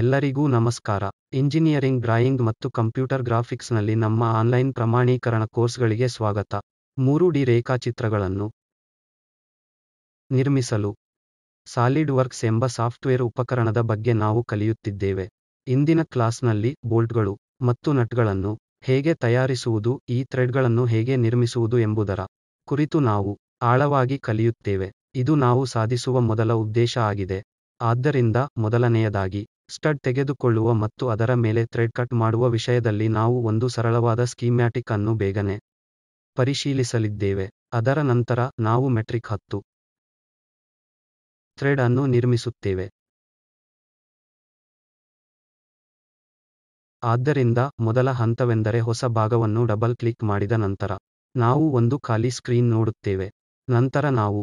ಎಲ್ಲರಿಗೂ ನಮಸ್ಕಾರ engineering drawing ಮತ್ತು ಕಂಪ್ಯೂಟರ್ ಗ್ರಾಫಿಕ್ಸ್ನಲ್ಲಿ ನಮ್ಮ ಆನ್ಲೈನ್ ಪ್ರಮಾಣೀಕರಣ ಕೋರ್ಸ್ಗಳಿಗೆ ಸ್ವಾಗತ ಮೂರು ಡಿ ರೇಖಾಚಿತ್ರಗಳನ್ನು ನಿರ್ಮಿಸಲು ಸಾಲಿಡ್ ವರ್ಕ್ಸ್ ಎಂಬ ಸಾಫ್ಟ್ವೇರ್ ಉಪಕರಣದ ಬಗ್ಗೆ ನಾವು ಕಲಿಯುತ್ತಿದ್ದೇವೆ ಇಂದಿನ ಕ್ಲಾಸ್ನಲ್ಲಿ ಬೋಲ್ಟ್ಗಳು ಮತ್ತು ನಟ್ಗಳನ್ನು ಹೇಗೆ ತಯಾರಿಸುವುದು ಈ ಥ್ರೆಡ್ಗಳನ್ನು ಹೇಗೆ ನಿರ್ಮಿಸುವುದು ಎಂಬುದರ ಕುರಿತು ನಾವು ಆಳವಾಗಿ ಕಲಿಯುತ್ತೇವೆ ಇದು ನಾವು ಸಾಧಿಸುವ ಮೊದಲ ಉದ್ದೇಶ ಆಗಿದೆ ಆದ್ದರಿಂದ ಮೊದಲನೆಯದಾಗಿ ಸ್ಟಡ್ ತೆಗೆದುಕೊಳ್ಳುವ ಮತ್ತು ಅದರ ಮೇಲೆ ಥ್ರೆಡ್ ಕಟ್ ಮಾಡುವ ವಿಷಯದಲ್ಲಿ ನಾವು ಒಂದು ಸರಳವಾದ ಸ್ಕೀಮ್ಯಾಟಿಕ್ ಅನ್ನು ಬೇಗನೆ ಪರಿಶೀಲಿಸಲಿದ್ದೇವೆ ಅದರ ನಂತರ ನಾವು ಮೆಟ್ರಿಕ್ ಹತ್ತು ಥ್ರೆಡ್ ಅನ್ನು ನಿರ್ಮಿಸುತ್ತೇವೆ ಆದ್ದರಿಂದ ಮೊದಲ ಹಂತವೆಂದರೆ ಹೊಸ ಭಾಗವನ್ನು ಡಬಲ್ ಕ್ಲಿಕ್ ಮಾಡಿದ ನಂತರ ನಾವು ಒಂದು ಖಾಲಿ ಸ್ಕ್ರೀನ್ ನೋಡುತ್ತೇವೆ ನಂತರ ನಾವು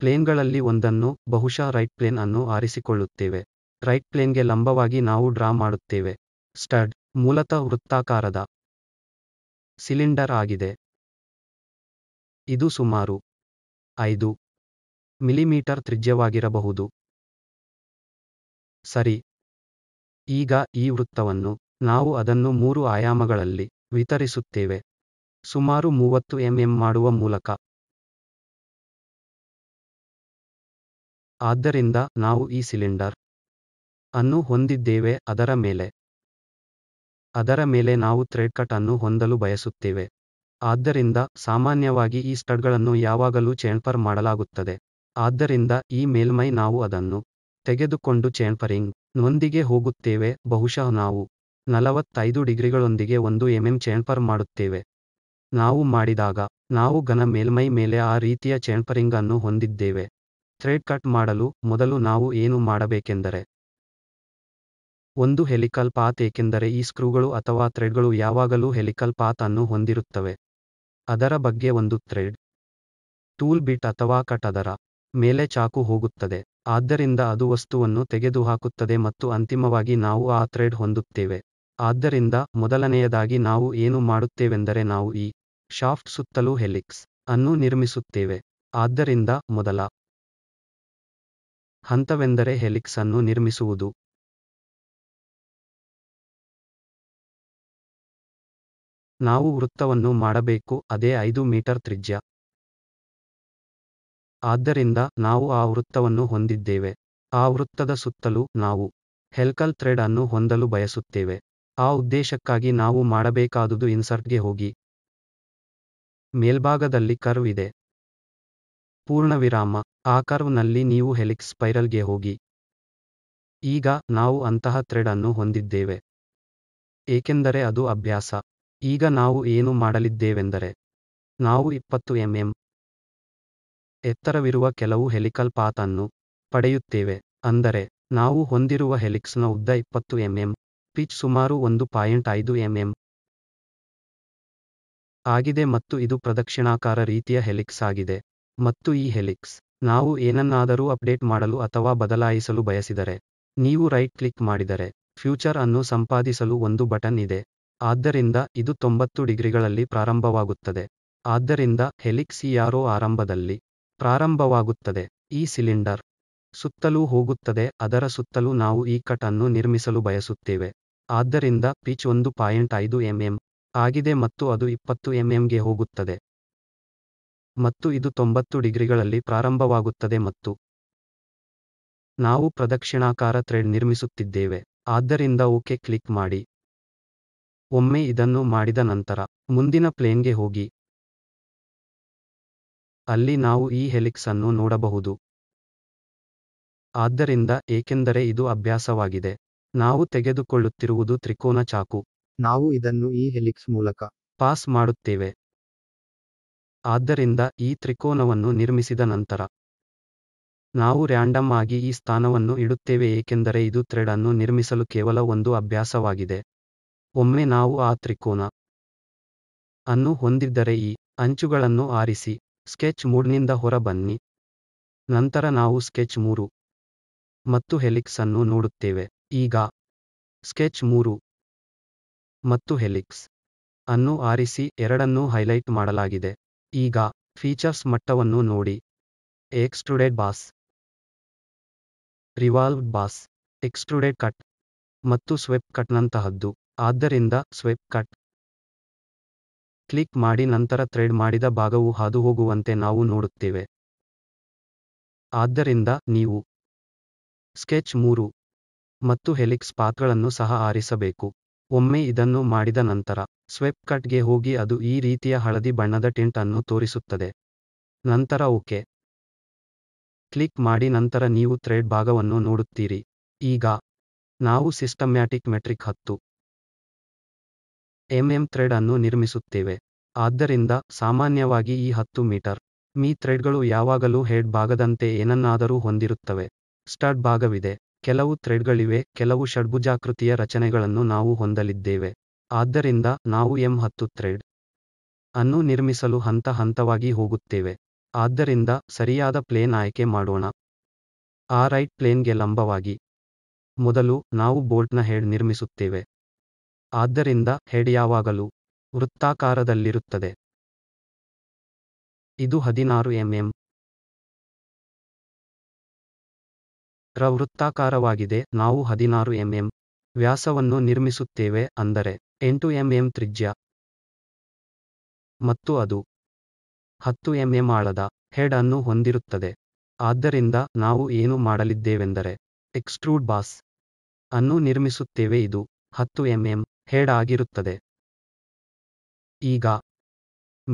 ಪ್ಲೇನ್ಗಳಲ್ಲಿ ಒಂದನ್ನು ಬಹುಶಃ ರೈಟ್ ಪ್ಲೇನ್ ಅನ್ನು ಆರಿಸಿಕೊಳ್ಳುತ್ತೇವೆ ರೈಟ್ ಪ್ಲೇನ್ಗೆ ಲಂಬವಾಗಿ ನಾವು ಡ್ರಾ ಮಾಡುತ್ತೇವೆ ಸ್ಟಡ್ ಮೂಲತಃ ವೃತ್ತಾಕಾರದ ಸಿಲಿಂಡರ್ ಆಗಿದೆ ಇದು ಸುಮಾರು ಐದು ಮಿಲಿಮೀಟರ್ ತ್ರಿಜ್ಯವಾಗಿರಬಹುದು ಸರಿ ಈಗ ಈ ವೃತ್ತವನ್ನು ನಾವು ಅದನ್ನು ಮೂರು ಆಯಾಮಗಳಲ್ಲಿ ವಿತರಿಸುತ್ತೇವೆ ಸುಮಾರು ಮೂವತ್ತು ಎಂಎಂ ಮಾಡುವ ಮೂಲಕ ಆದ್ದರಿಂದ ನಾವು ಈ ಸಿಲಿಂಡರ್ ಅನ್ನು ಹೊಂದಿದ್ದೇವೆ ಅದರ ಮೇಲೆ ಅದರ ಮೇಲೆ ನಾವು ಥ್ರೆಡ್ ಕಟ್ ಅನ್ನು ಹೊಂದಲು ಬಯಸುತ್ತೇವೆ ಆದ್ದರಿಂದ ಸಾಮಾನ್ಯವಾಗಿ ಈ ಸ್ಟಡ್ಗಳನ್ನು ಯಾವಾಗಲೂ ಚೇಣ್ಫರ್ ಮಾಡಲಾಗುತ್ತದೆ ಆದ್ದರಿಂದ ಈ ಮೇಲ್ಮೈ ನಾವು ಅದನ್ನು ತೆಗೆದುಕೊಂಡು ಚೇಂಪರಿಂಗ್ ನೊಂದಿಗೆ ಹೋಗುತ್ತೇವೆ ಬಹುಶಃ ನಾವು ನಲವತ್ತೈದು ಡಿಗ್ರಿಗಳೊಂದಿಗೆ ಒಂದು ಎಂ ಚೇಣ್ಫರ್ ಮಾಡುತ್ತೇವೆ ನಾವು ಮಾಡಿದಾಗ ನಾವು ಘನ ಮೇಲ್ಮೈ ಮೇಲೆ ಆ ರೀತಿಯ ಚೇಂಪರಿಂಗ್ ಅನ್ನು ಹೊಂದಿದ್ದೇವೆ ಥ್ರೆಡ್ ಕಟ್ ಮಾಡಲು ಮೊದಲು ನಾವು ಏನು ಮಾಡಬೇಕೆಂದರೆ ಒಂದು ಹೆಲಿಕಲ್ ಪಾತ್ ಏಕೆಂದರೆ ಈ ಸ್ಕ್ರೂಗಳು ಅಥವಾ ಥ್ರೆಡ್ಗಳು ಯಾವಾಗಲೂ ಹೆಲಿಕಲ್ ಪಾತ್ ಅನ್ನು ಹೊಂದಿರುತ್ತವೆ ಅದರ ಬಗ್ಗೆ ಒಂದು ಥ್ರೆಡ್ ಟೂಲ್ ಬಿಟ್ ಅಥವಾ ಕಟ್ ಅದರ ಮೇಲೆ ಚಾಕು ಹೋಗುತ್ತದೆ ಆದ್ದರಿಂದ ಅದು ವಸ್ತುವನ್ನು ತೆಗೆದುಹಾಕುತ್ತದೆ ಮತ್ತು ಅಂತಿಮವಾಗಿ ನಾವು ಆ ಥ್ರೆಡ್ ಹೊಂದುತ್ತೇವೆ ಆದ್ದರಿಂದ ಮೊದಲನೆಯದಾಗಿ ನಾವು ಏನು ಮಾಡುತ್ತೇವೆಂದರೆ ನಾವು ಈ ಶಾಫ್ಟ್ ಸುತ್ತಲೂ ಹೆಲಿಕ್ಸ್ ಅನ್ನು ನಿರ್ಮಿಸುತ್ತೇವೆ ಆದ್ದರಿಂದ ಮೊದಲ ಹಂತವೆಂದರೆ ಹೆಲಿಕ್ಸ್ ಅನ್ನು ನಿರ್ಮಿಸುವುದು ನಾವು ವೃತ್ತವನ್ನು ಮಾಡಬೇಕು ಅದೇ ಐದು ಮೀಟರ್ ತ್ರಿಜ್ಯ ಆದ್ದರಿಂದ ನಾವು ಆ ವೃತ್ತವನ್ನು ಹೊಂದಿದ್ದೇವೆ ಆ ವೃತ್ತದ ಸುತ್ತಲೂ ನಾವು ಹೆಲ್ಕಲ್ ಥ್ರೆಡ್ ಅನ್ನು ಹೊಂದಲು ಬಯಸುತ್ತೇವೆ ಆ ಉದ್ದೇಶಕ್ಕಾಗಿ ನಾವು ಮಾಡಬೇಕಾದುದು ಇನ್ಸರ್ಟ್ಗೆ ಹೋಗಿ ಮೇಲ್ಭಾಗದಲ್ಲಿ ಕರ್ವ್ ಇದೆ ಪೂರ್ಣವಿರಾಮ ಆ ಕರ್ವ್ನಲ್ಲಿ ನೀವು ಹೆಲಿಕ್ಸ್ ಸ್ಪೈರಲ್ಗೆ ಹೋಗಿ ಈಗ ನಾವು ಅಂತಹ ಥ್ರೆಡ್ ಅನ್ನು ಹೊಂದಿದ್ದೇವೆ ಏಕೆಂದರೆ ಅದು ಅಭ್ಯಾಸ ಈಗ ನಾವು ಏನು ಮಾಡಲಿದ್ದೇವೆಂದರೆ ನಾವು ಇಪ್ಪತ್ತು ಎಂಎಂ ಎತ್ತರವಿರುವ ಕೆಲವು ಹೆಲಿಕಲ್ ಪಾತ್ ಅನ್ನು ಪಡೆಯುತ್ತೇವೆ ಅಂದರೆ ನಾವು ಹೊಂದಿರುವ ಹೆಲಿಕ್ಸ್ನ ಉದ್ದ ಇಪ್ಪತ್ತು ಎಂಎಂ ಪಿಚ್ ಸುಮಾರು ಒಂದು ಪಾಯಿಂಟ್ ಐದು ಎಂಎಂ ಆಗಿದೆ ಮತ್ತು ಇದು ಪ್ರದಕ್ಷಿಣಾಕಾರ ರೀತಿಯ ಹೆಲಿಕ್ಸ್ ಆಗಿದೆ ಮತ್ತು ಈ ಹೆಲಿಕ್ಸ್ ನಾವು ಏನನ್ನಾದರೂ ಅಪ್ಡೇಟ್ ಮಾಡಲು ಅಥವಾ ಬದಲಾಯಿಸಲು ಬಯಸಿದರೆ ನೀವು ರೈಟ್ ಕ್ಲಿಕ್ ಮಾಡಿದರೆ ಫ್ಯೂಚರ್ ಅನ್ನು ಸಂಪಾದಿಸಲು ಒಂದು ಬಟನ್ ಇದೆ ಆದ್ದರಿಂದ ಇದು ತೊಂಬತ್ತು ಡಿಗ್ರಿಗಳಲ್ಲಿ ಪ್ರಾರಂಭವಾಗುತ್ತದೆ ಆದ್ದರಿಂದ ಹೆಲಿಕ್ಸ್ ಆರಂಭದಲ್ಲಿ ಪ್ರಾರಂಭವಾಗುತ್ತದೆ ಈ ಸಿಲಿಂಡರ್ ಸುತ್ತಲೂ ಹೋಗುತ್ತದೆ ಅದರ ಸುತ್ತಲೂ ನಾವು ಈ ಕಟ್ ಅನ್ನು ನಿರ್ಮಿಸಲು ಬಯಸುತ್ತೇವೆ ಆದ್ದರಿಂದ ಪಿಚ್ ಒಂದು ಪಾಯಿಂಟ್ ಐದು ಎಂಎಂ ಆಗಿದೆ ಮತ್ತು ಅದು ಇಪ್ಪತ್ತು ಎಂಎಂಗೆ ಹೋಗುತ್ತದೆ ಮತ್ತು ಇದು ತೊಂಬತ್ತು ಡಿಗ್ರಿಗಳಲ್ಲಿ ಪ್ರಾರಂಭವಾಗುತ್ತದೆ ಮತ್ತು ನಾವು ಪ್ರದಕ್ಷಿಣಾಕಾರ ಥ್ರೆಡ್ ನಿರ್ಮಿಸುತ್ತಿದ್ದೇವೆ ಆದ್ದರಿಂದ ಓಕೆ ಕ್ಲಿಕ್ ಮಾಡಿ ಒಮ್ಮೆ ಇದನ್ನು ಮಾಡಿದ ನಂತರ ಮುಂದಿನ ಪ್ಲೇನ್ಗೆ ಹೋಗಿ ಅಲ್ಲಿ ನಾವು ಈ ಹೆಲಿಕ್ಸ್ ಅನ್ನು ನೋಡಬಹುದು ಆದ್ದರಿಂದ ಏಕೆಂದರೆ ಇದು ಅಭ್ಯಾಸವಾಗಿದೆ ನಾವು ತೆಗೆದುಕೊಳ್ಳುತ್ತಿರುವುದು ತ್ರಿಕೋನ ಚಾಕು ನಾವು ಇದನ್ನು ಈ ಹೆಲಿಕ್ಸ್ ಮೂಲಕ ಪಾಸ್ ಮಾಡುತ್ತೇವೆ ಆದ್ದರಿಂದ ಈ ತ್ರಿಕೋನವನ್ನು ನಿರ್ಮಿಸಿದ ನಂತರ ನಾವು ರ್ಯಾಂಡಮ್ ಆಗಿ ಈ ಸ್ಥಾನವನ್ನು ಇಡುತ್ತೇವೆ ಏಕೆಂದರೆ ಇದು ಥ್ರೆಡ್ ಅನ್ನು ನಿರ್ಮಿಸಲು ಕೇವಲ ಒಂದು ಅಭ್ಯಾಸವಾಗಿದೆ ಒಮ್ಮೆ ನಾವು ಆ ತ್ರಿಕೋನ ಅನ್ನು ಹೊಂದಿದ್ದರೆ ಈ ಅಂಚುಗಳನ್ನು ಆರಿಸಿ ಸ್ಕೆಚ್ ಮೂಡ್ನಿಂದ ಹೊರಬನ್ನಿ ನಂತರ ನಾವು ಸ್ಕೆಚ್ ಮೂರು ಮತ್ತು ಹೆಲಿಕ್ಸ್ ಅನ್ನು ನೋಡುತ್ತೇವೆ ಈಗ ಸ್ಕೆಚ್ ಮೂರು ಮತ್ತು ಹೆಲಿಕ್ಸ್ ಅನ್ನು ಆರಿಸಿ ಎರಡನ್ನೂ ಹೈಲೈಟ್ ಮಾಡಲಾಗಿದೆ ಈಗ ಫೀಚರ್ಸ್ ಮಟ್ಟವನ್ನು ನೋಡಿ extruded boss revolved boss extruded cut ಮತ್ತು ಸ್ವೆಪ್ ಕಟ್ನಂತಹದ್ದು ಆದ್ದರಿಂದ ಸ್ವೆಪ್ ಕಟ್ ಕ್ಲಿಕ್ ಮಾಡಿ ನಂತರ ಥ್ರೆಡ್ ಮಾಡಿದ ಭಾಗವು ಹಾದುಹೋಗುವಂತೆ ನಾವು ನೋಡುತ್ತೇವೆ ಆದ್ದರಿಂದ ನೀವು ಸ್ಕೆಚ್ ಮೂರು ಮತ್ತು ಹೆಲಿಕ್ಸ್ ಪಾತ್ಗಳನ್ನು ಸಹ ಆರಿಸಬೇಕು ಒಮ್ಮೆ ಇದನ್ನು ಮಾಡಿದ ನಂತರ ಸ್ವೆಪ್ ಕಟ್ಗೆ ಹೋಗಿ ಅದು ಈ ರೀತಿಯ ಹಳದಿ ಬಣ್ಣದ ಟಿಂಟ್ ಅನ್ನು ತೋರಿಸುತ್ತದೆ ನಂತರ ಓಕೆ ಕ್ಲಿಕ್ ಮಾಡಿ ನಂತರ ನೀವು ಥ್ರೆಡ್ ಭಾಗವನ್ನು ನೋಡುತ್ತೀರಿ ಈಗ ನಾವು ಸಿಸ್ಟಮ್ಯಾಟಿಕ್ ಮೆಟ್ರಿಕ್ ಹತ್ತು ಎಂಎಂ ಥ್ರೆಡ್ ಅನ್ನು ನಿರ್ಮಿಸುತ್ತೇವೆ ಆದ್ದರಿಂದ ಸಾಮಾನ್ಯವಾಗಿ ಈ ಹತ್ತು ಮೀಟರ್ ಮೀ ಥ್ರೆಡ್ಗಳು ಯಾವಾಗಲೂ ಹೆಡ್ ಭಾಗದಂತೆ ಏನನ್ನಾದರೂ ಹೊಂದಿರುತ್ತವೆ ಸ್ಟಡ್ ಭಾಗವಿದೆ ಕೆಲವು ಥ್ರೆಡ್ಗಳಿವೆ ಕೆಲವು ಷಡ್ಭುಜಾಕೃತಿಯ ರಚನೆಗಳನ್ನು ನಾವು ಹೊಂದಲಿದ್ದೇವೆ ಆದ್ದರಿಂದ ನಾವು ಎಂ ಹತ್ತು ಥ್ರೆಡ್ ಅನ್ನು ನಿರ್ಮಿಸಲು ಹಂತ ಹಂತವಾಗಿ ಹೋಗುತ್ತೇವೆ ಆದ್ದರಿಂದ ಸರಿಯಾದ ಪ್ಲೇನ್ ಆಯ್ಕೆ ಮಾಡೋಣ ಆ ರೈಟ್ ಪ್ಲೇನ್ಗೆ ಲಂಬವಾಗಿ ಮೊದಲು ನಾವು ಬೋಲ್ಟ್ನ ಹೆಡ್ ನಿರ್ಮಿಸುತ್ತೇವೆ ಆದ್ದರಿಂದ ಹೆಡ್ ಯಾವಾಗಲೂ ವೃತ್ತಾಕಾರದಲ್ಲಿರುತ್ತದೆ. ಇದು ಹದಿನಾರು ಎಂಎಂ. ರ ವೃತ್ತಾಕಾರವಾಗಿದೆ ನಾವು ಹದಿನಾರು ಎಂಎಂ. ವ್ಯಾಸವನ್ನು ನಿರ್ಮಿಸುತ್ತೇವೆ ಅಂದರೆ ಎಂಟು ಎಂಎಂ ತ್ರಿಜ್ಯ ಮತ್ತು ಅದು ಹತ್ತು ಎಂಎಂ ಆಳದ ಹೆಡ್ ಅನ್ನು ಹೊಂದಿರುತ್ತದೆ. ಆದ್ದರಿಂದ ನಾವು ಏನು ಮಾಡಲಿದ್ದೇವೆಂದರೆ ಎಕ್ಸ್ಟ್ರೂಡ್ ಬಾಸ್ ಅನ್ನು ನಿರ್ಮಿಸುತ್ತೇವೆ ಇದು ಹತ್ತು ಎಂಎಂ ಹೇಡ್ ಆಗಿರುತ್ತದೆ ಈಗ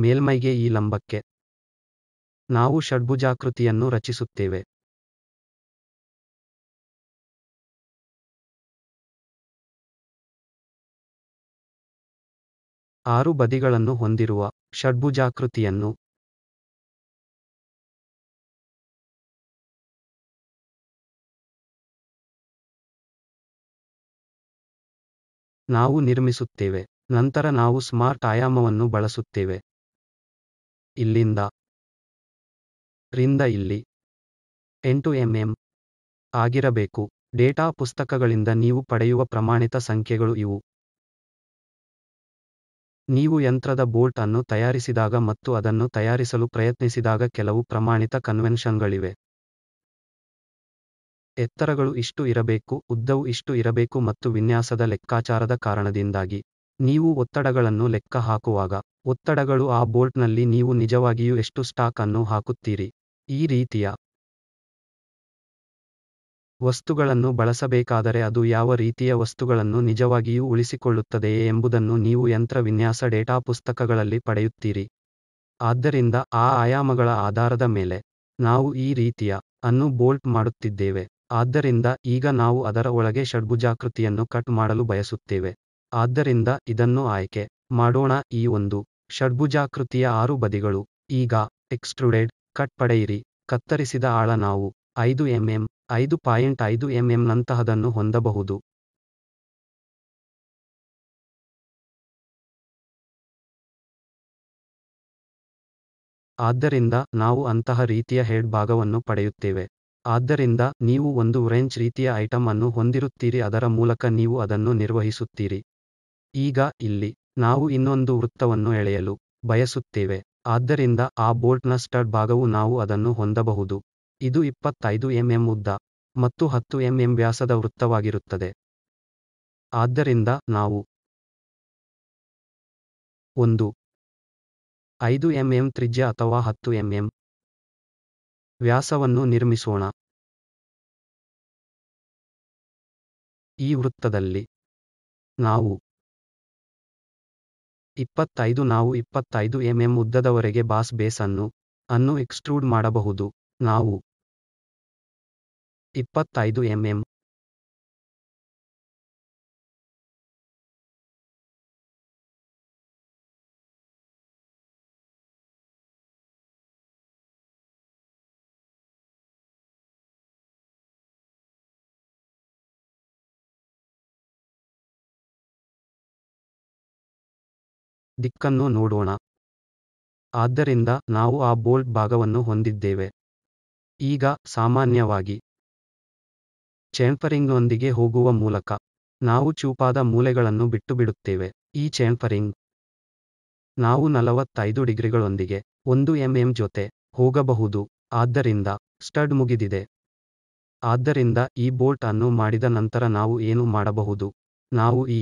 ಮೇಲ್ಮೈಗೆ ಈ ಲಂಬಕ್ಕೆ ನಾವು ಷಡ್ಭುಜಾಕೃತಿಯನ್ನು ರಚಿಸುತ್ತೇವೆ ಆರು ಬದಿಗಳನ್ನು ಹೊಂದಿರುವ ಷಡ್ಭುಜಾಕೃತಿಯನ್ನು ನಾವು ನಿರ್ಮಿಸುತ್ತೇವೆ ನಂತರ ನಾವು ಸ್ಮಾರ್ಟ್ ಆಯಾಮವನ್ನು ಬಳಸುತ್ತೇವೆ ಇಲ್ಲಿಂದ ರಿಂದ ಇಲ್ಲಿ ಎಂಟು ಎಂ ಆಗಿರಬೇಕು ಡೇಟಾ ಪುಸ್ತಕಗಳಿಂದ ನೀವು ಪಡೆಯುವ ಪ್ರಮಾಣಿತ ಸಂಖ್ಯೆಗಳು ಇವು ನೀವು ಯಂತ್ರದ ಬೋಲ್ಟ್ ಅನ್ನು ತಯಾರಿಸಿದಾಗ ಮತ್ತು ಅದನ್ನು ತಯಾರಿಸಲು ಪ್ರಯತ್ನಿಸಿದಾಗ ಕೆಲವು ಪ್ರಮಾಣಿತ ಕನ್ವೆನ್ಷನ್ಗಳಿವೆ ಎತ್ತರಗಳು ಇಷ್ಟು ಇರಬೇಕು ಉದ್ದವು ಇಷ್ಟು ಇರಬೇಕು ಮತ್ತು ವಿನ್ಯಾಸದ ಲೆಕ್ಕಾಚಾರದ ಕಾರಣದಿಂದಾಗಿ ನೀವು ಒತ್ತಡಗಳನ್ನು ಲೆಕ್ಕ ಹಾಕುವಾಗ ಒತ್ತಡಗಳು ಆ ಬೋಲ್ಟ್ನಲ್ಲಿ ನೀವು ನಿಜವಾಗಿಯೂ ಎಷ್ಟು ಸ್ಟಾಕ್ ಅನ್ನು ಹಾಕುತ್ತೀರಿ ಈ ರೀತಿಯ ವಸ್ತುಗಳನ್ನು ಬಳಸಬೇಕಾದರೆ ಅದು ಯಾವ ರೀತಿಯ ವಸ್ತುಗಳನ್ನು ನಿಜವಾಗಿಯೂ ಉಳಿಸಿಕೊಳ್ಳುತ್ತದೆಯೇ ಎಂಬುದನ್ನು ನೀವು ಯಂತ್ರ ವಿನ್ಯಾಸ ಡೇಟಾ ಪುಸ್ತಕಗಳಲ್ಲಿ ಪಡೆಯುತ್ತೀರಿ ಆದ್ದರಿಂದ ಆ ಆಯಾಮಗಳ ಆಧಾರದ ಮೇಲೆ ನಾವು ಈ ರೀತಿಯ ಅನ್ನು ಬೋಲ್ಟ್ ಮಾಡುತ್ತಿದ್ದೇವೆ ಆದ್ದರಿಂದ ಈಗ ನಾವು ಅದರ ಒಳಗೆ ಷಡ್ಭುಜಾಕೃತಿಯನ್ನು ಕಟ್ ಮಾಡಲು ಬಯಸುತ್ತೇವೆ ಆದ್ದರಿಂದ ಇದನ್ನು ಆಯ್ಕೆ ಮಾಡೋಣ ಈ ಒಂದು ಷಡ್ಭುಜಾಕೃತಿಯ ಆರು ಬದಿಗಳು ಈಗ ಎಕ್ಸ್ಟ್ರುಡೆಡ್ ಕಟ್ ಪಡೆಯಿರಿ ಕತ್ತರಿಸಿದ ಆಳ ನಾವು ಐದು ಎಂಎಂ ಐದು ಪಾಯಿಂಟ್ ಐದು ಎಂಎಂನಂತಹದನ್ನು ನಂತಹದನ್ನು ಹೊಂದಬಹುದು ಆದ್ದರಿಂದ ನಾವು ಅಂತಹ ರೀತಿಯ ಹೆಡ್ ಭಾಗವನ್ನು ಪಡೆಯುತ್ತೇವೆ ಆದ್ದರಿಂದ ನೀವು ಒಂದು ರೆಂಚ್ ರೀತಿಯ ಐಟಂ ಅನ್ನು ಹೊಂದಿರುತ್ತೀರಿ ಅದರ ಮೂಲಕ ನೀವು ಅದನ್ನು ನಿರ್ವಹಿಸುತ್ತೀರಿ ಈಗ ಇಲ್ಲಿ ನಾವು ಇನ್ನೊಂದು ವೃತ್ತವನ್ನು ಎಳೆಯಲು ಬಯಸುತ್ತೇವೆ ಆದ್ದರಿಂದ ಆ ಬೋಲ್ಟ್ನ ಸ್ಟಡ್ ಭಾಗವು ನಾವು ಅದನ್ನು ಹೊಂದಬಹುದು ಇದು ಇಪ್ಪತ್ತೈದು ಎಂಎಂ ಉದ್ದ ಮತ್ತು ಹತ್ತು ಎಂ ವ್ಯಾಸದ ವೃತ್ತವಾಗಿರುತ್ತದೆ ಆದ್ದರಿಂದ ನಾವು ಒಂದು ಐದು ಎಂಎಂ ತ್ರಿಜ್ಯ ಅಥವಾ ಹತ್ತು ಎಂ ವ್ಯಾಸವನ್ನು ನಿರ್ಮಿಸೋಣ ಈ ವೃತ್ತದಲ್ಲಿ ನಾವು ಇಪ್ಪತ್ತೈದು ನಾವು ಇಪ್ಪತ್ತೈದು ಎಂ ಉದ್ದದವರೆಗೆ ಬಾಸ್ ಬೇಸ್ ಅನ್ನು ಅನ್ನು ಎಕ್ಸ್ಟ್ರೂಡ್ ಮಾಡಬಹುದು ನಾವು ಇಪ್ಪತ್ತೈದು ಎಂ ದಿಕ್ಕನ್ನು ನೋಡೋಣ ಆದ್ದರಿಂದ ನಾವು ಆ ಬೋಲ್ಟ್ ಭಾಗವನ್ನು ಹೊಂದಿದ್ದೇವೆ ಈಗ ಸಾಮಾನ್ಯವಾಗಿ ಚೇಂಫರಿಂಗ್ನೊಂದಿಗೆ ಹೋಗುವ ಮೂಲಕ ನಾವು ಚೂಪಾದ ಮೂಲೆಗಳನ್ನು ಬಿಟ್ಟು ಬಿಡುತ್ತೇವೆ ಈ ಚೇಂಫರಿಂಗ್ ನಾವು ನಲವತ್ತೈದು ಡಿಗ್ರಿಗಳೊಂದಿಗೆ ಒಂದು ಎಂ ಜೊತೆ ಹೋಗಬಹುದು ಆದ್ದರಿಂದ ಸ್ಟಡ್ ಮುಗಿದಿದೆ ಆದ್ದರಿಂದ ಈ ಬೋಲ್ಟ್ ಅನ್ನು ಮಾಡಿದ ನಂತರ ನಾವು ಏನು ಮಾಡಬಹುದು ನಾವು ಈ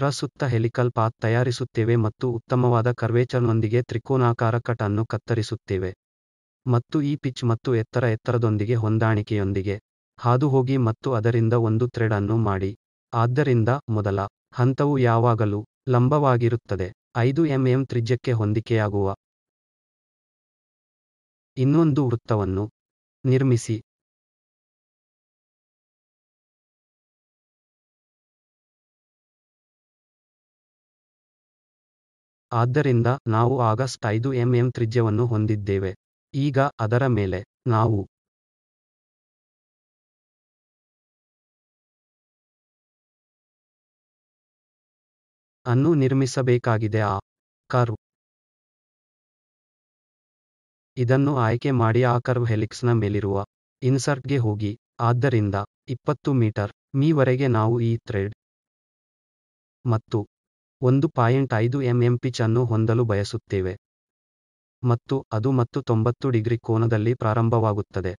ರಸುತ್ತ ಸುತ್ತ ಹೆಲಿಕಲ್ ಪಾತ್ ತಯಾರಿಸುತ್ತೇವೆ ಮತ್ತು ಉತ್ತಮವಾದ ಕರ್ವೇಚರ್ನೊಂದಿಗೆ ತ್ರಿಕೋನಾಕಾರ ಕಟ್ ಅನ್ನು ಕತ್ತರಿಸುತ್ತೇವೆ ಮತ್ತು ಈ ಪಿಚ್ ಮತ್ತು ಎತ್ತರ ಎತ್ತರದೊಂದಿಗೆ ಹೊಂದಾಣಿಕೆಯೊಂದಿಗೆ ಹಾದುಹೋಗಿ ಮತ್ತು ಅದರಿಂದ ಒಂದು ಥ್ರೆಡ್ ಅನ್ನು ಮಾಡಿ ಆದ್ದರಿಂದ ಮೊದಲ ಹಂತವು ಯಾವಾಗಲೂ ಲಂಬವಾಗಿರುತ್ತದೆ ಐದು ಎಂಎಂ ತ್ರಿಜ್ಯಕ್ಕೆ ಹೊಂದಿಕೆಯಾಗುವ ಇನ್ನೊಂದು ವೃತ್ತವನ್ನು ನಿರ್ಮಿಸಿ ಆದ್ದರಿಂದ ನಾವು ಆಗಸ್ಟ್ ಐದು ಎಂಎಂ ತ್ರಿಜ್ಯವನ್ನು ಹೊಂದಿದ್ದೇವೆ ಈಗ ಅದರ ಮೇಲೆ ನಾವು ಅನ್ನು ನಿರ್ಮಿಸಬೇಕಾಗಿದೆ ಆ ಕರ್ವ್ ಇದನ್ನು ಆಯ್ಕೆ ಮಾಡಿ ಆ ಕರ್ವ್ ಹೆಲಿಕ್ಸ್ನ ಮೇಲಿರುವ ಇನ್ಸರ್ಟ್ಗೆ ಹೋಗಿ ಆದ್ದರಿಂದ ಇಪ್ಪತ್ತು ಮೀಟರ್ ಮೀವರೆಗೆ ನಾವು ಈ ಥ್ರೆಡ್ ಮತ್ತು ಒಂದು ಪಾಯಿಂಟ್ ಐದು ಎಂಎಂ ಪಿಚ್ ಅನ್ನು ಹೊಂದಲು ಬಯಸುತ್ತೇವೆ ಮತ್ತು ಅದು ಮತ್ತು ತೊಂಬತ್ತು ಡಿಗ್ರಿ ಕೋನದಲ್ಲಿ ಪ್ರಾರಂಭವಾಗುತ್ತದೆ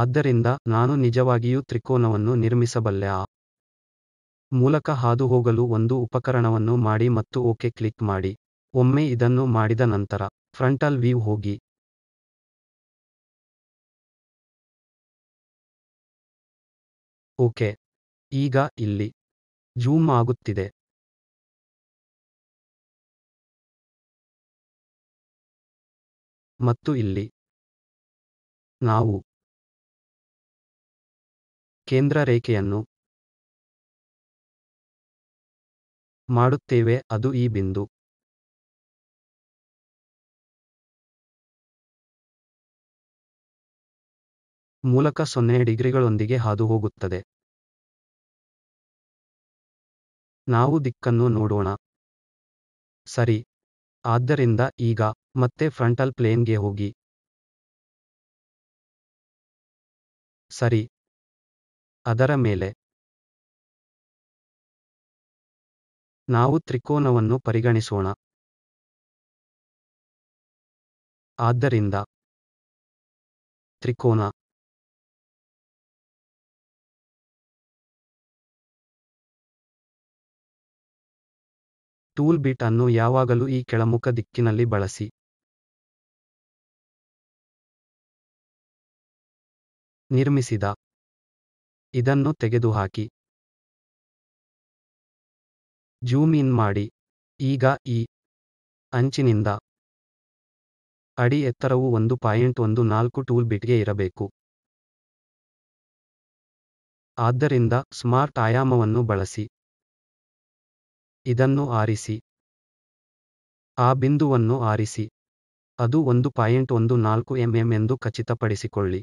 ಆದ್ದರಿಂದ ನಾನು ನಿಜವಾಗಿಯೂ ತ್ರಿಕೋನವನ್ನು ನಿರ್ಮಿಸಬಲ್ಲೆ ಆ ಮೂಲಕ ಹಾದುಹೋಗಲು ಒಂದು ಉಪಕರಣವನ್ನು ಮಾಡಿ ಮತ್ತು ಓಕೆ ಕ್ಲಿಕ್ ಮಾಡಿ ಒಮ್ಮೆ ಇದನ್ನು ಮಾಡಿದ ನಂತರ ಫ್ರಂಟಲ್ ವ್ಯೂ ಹೋಗಿ ಓಕೆ ಈಗ ಇಲ್ಲಿ ಜೂಮ್ ಆಗುತ್ತಿದೆ ಮತ್ತು ಇಲ್ಲಿ ನಾವು ಕೇಂದ್ರ ರೇಖೆಯನ್ನು ಮಾಡುತ್ತೇವೆ ಅದು ಈ ಬಿಂದು ಮೂಲಕ ಸೊನ್ನೆ ಡಿಗ್ರಿಗಳೊಂದಿಗೆ ಹಾದು ಹೋಗುತ್ತದೆ ನಾವು ದಿಕ್ಕನ್ನು ನೋಡೋಣ ಸರಿ ಆದ್ದರಿಂದ ಈಗ ಮತ್ತೆ ಫ್ರಂಟಲ್ ಪ್ಲೇನ್ಗೆ ಹೋಗಿ ಸರಿ ಅದರ ಮೇಲೆ ನಾವು ತ್ರಿಕೋನವನ್ನು ಪರಿಗಣಿಸೋಣ ಆದ್ದರಿಂದ ತ್ರಿಕೋನ ಟೂಲ್ ಬಿಟ್ ಅನ್ನು ಯಾವಾಗಲೂ ಈ ಕೆಳಮುಖ ದಿಕ್ಕಿನಲ್ಲಿ ಬಳಸಿ ನಿರ್ಮಿಸಿದ ಇದನ್ನು ತೆಗೆದುಹಾಕಿ ಜೂಮ್ ಇನ್ ಮಾಡಿ ಈಗ ಈ ಅಂಚಿನಿಂದ ಅಡಿ ಎತ್ತರವು ಒಂದು ಪಾಯಿಂಟ್ ಒಂದು ನಾಲ್ಕು ಟೂಲ್ ಬಿಟ್ಗೆ ಇರಬೇಕು ಆದ್ದರಿಂದ ಸ್ಮಾರ್ಟ್ ಆಯಾಮವನ್ನು ಬಳಸಿ ಇದನ್ನು ಆರಿಸಿ ಆ ಬಿಂದುವನ್ನು ಆರಿಸಿ ಅದು ಒಂದು ಪಾಯಿಂಟ್ ಒಂದು ನಾಲ್ಕು ಎಂಎಂ ಎಂದು ಖಚಿತಪಡಿಸಿಕೊಳ್ಳಿ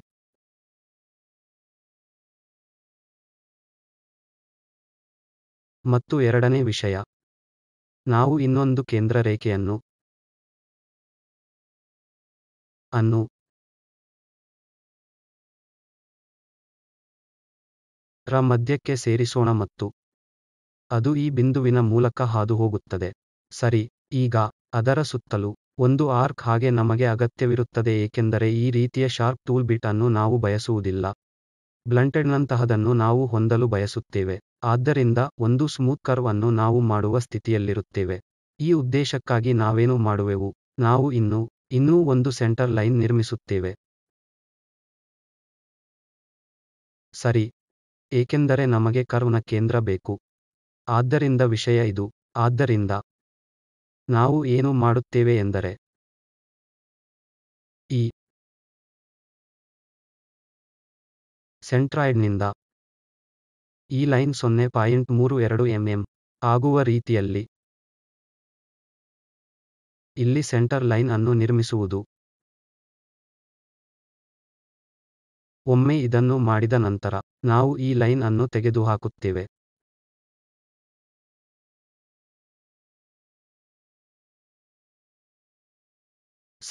ಮತ್ತು ಎರಡನೇ ವಿಷಯ ನಾವು ಇನ್ನೊಂದು ಕೇಂದ್ರ ರೇಖೆಯನ್ನು ಅನ್ನು ರ ಮಧ್ಯಕ್ಕೆ ಸೇರಿಸೋಣ ಮತ್ತು ಅದು ಈ ಬಿಂದುವಿನ ಮೂಲಕ ಹಾದು ಹೋಗುತ್ತದೆ ಸರಿ ಈಗ ಅದರ ಸುತ್ತಲೂ ಒಂದು ಆರ್ಕ್ ಹಾಗೆ ನಮಗೆ ಅಗತ್ಯವಿರುತ್ತದೆ ಏಕೆಂದರೆ ಈ ರೀತಿಯ ಶಾರ್ಪ್ ಟೂಲ್ ಬಿಟ್ ಅನ್ನು ನಾವು ಬಯಸುವುದಿಲ್ಲ ಬ್ಲಂಟೆಡ್ನಂತಹದನ್ನು ನಾವು ಹೊಂದಲು ಬಯಸುತ್ತೇವೆ ಆದ್ದರಿಂದ ಒಂದು ಸ್ಮೂತ್ ಕರ್ವ್ ಅನ್ನು ನಾವು ಮಾಡುವ ಸ್ಥಿತಿಯಲ್ಲಿರುತ್ತೇವೆ ಈ ಉದ್ದೇಶಕ್ಕಾಗಿ ನಾವೇನು ಮಾಡುವೆವು ನಾವು ಇನ್ನು ಇನ್ನೂ ಒಂದು ಸೆಂಟರ್ ಲೈನ್ ನಿರ್ಮಿಸುತ್ತೇವೆ ಸರಿ ಏಕೆಂದರೆ ನಮಗೆ ಕರ್ವ್ನ ಕೇಂದ್ರ ಬೇಕು ಆದ್ದರಿಂದ ವಿಷಯ ಇದು ಆದ್ದರಿಂದ ನಾವು ಏನು ಮಾಡುತ್ತೇವೆ ಎಂದರೆ ಈ ಸೆಂಟ್ರಾಯ್ಡ್ನಿಂದ ಈ ಲೈನ್ ಸೊನ್ನೆ ಪಾಯಿಂಟ್ ಮೂರು ಎರಡು ಎಂಎಂ ಆಗುವ ರೀತಿಯಲ್ಲಿ ಇಲ್ಲಿ ಸೆಂಟರ್ ಲೈನ್ ಅನ್ನು ನಿರ್ಮಿಸುವುದು ಒಮ್ಮೆ ಇದನ್ನು ಮಾಡಿದ ನಂತರ ನಾವು ಈ ಲೈನ್ ಅನ್ನು ತೆಗೆದುಹಾಕುತ್ತೇವೆ